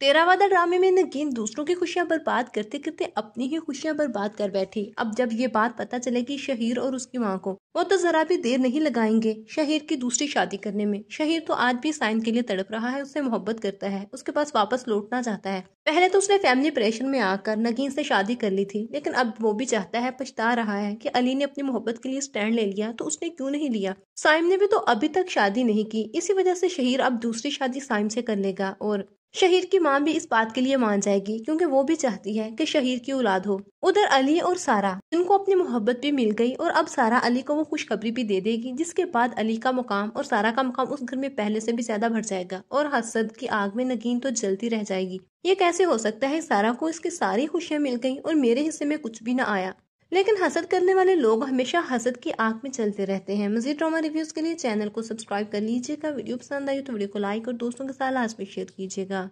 तेरावादा ड्रामे में नगीन दूसरों की खुशियां बर्बाद करते करते अपनी ही खुशियां बर्बाद कर बैठी अब जब ये बात पता चलेगी शहीर और उसकी माँ को वो तो जरा भी देर नहीं लगाएंगे शहीर की दूसरी शादी करने में शहीर तो आज भी साइन के लिए तड़प रहा है उससे मोहब्बत करता है उसके पास वापस लौटना चाहता है पहले तो उसने फैमिली प्रेशर में आकर नगीन से शादी कर ली थी लेकिन अब वो भी चाहता है पछता रहा है कि अली ने अपनी मोहब्बत के लिए स्टैंड ले लिया तो उसने क्यों नहीं लिया साइम ने भी तो अभी तक शादी नहीं की इसी वजह से शहीर अब दूसरी शादी साइम से कर लेगा और शहीर की माँ भी इस बात के लिए मान जाएगी क्योंकि वो भी चाहती है कि शहीर की औलाद हो उधर अली और सारा इनको अपनी मोहब्बत भी मिल गई और अब सारा अली को वो खुशखबरी भी दे देगी जिसके बाद अली का मुकाम और सारा का मुकाम उस घर में पहले से भी ज्यादा भर जाएगा और हसद की आग में नगीन तो जलती रह जाएगी ये कैसे हो सकता है सारा को इसकी सारी खुशियाँ मिल गई और मेरे हिस्से में कुछ भी न आया लेकिन हसद करने वाले लोग हमेशा हसद की आंख में चलते रहते हैं मजीद ड्रामा रिव्यूज के लिए चैनल को सब्सक्राइब कर लीजिएगा वीडियो पसंद आई तो वीडियो को लाइक और दोस्तों के साथ भी शेयर कीजिएगा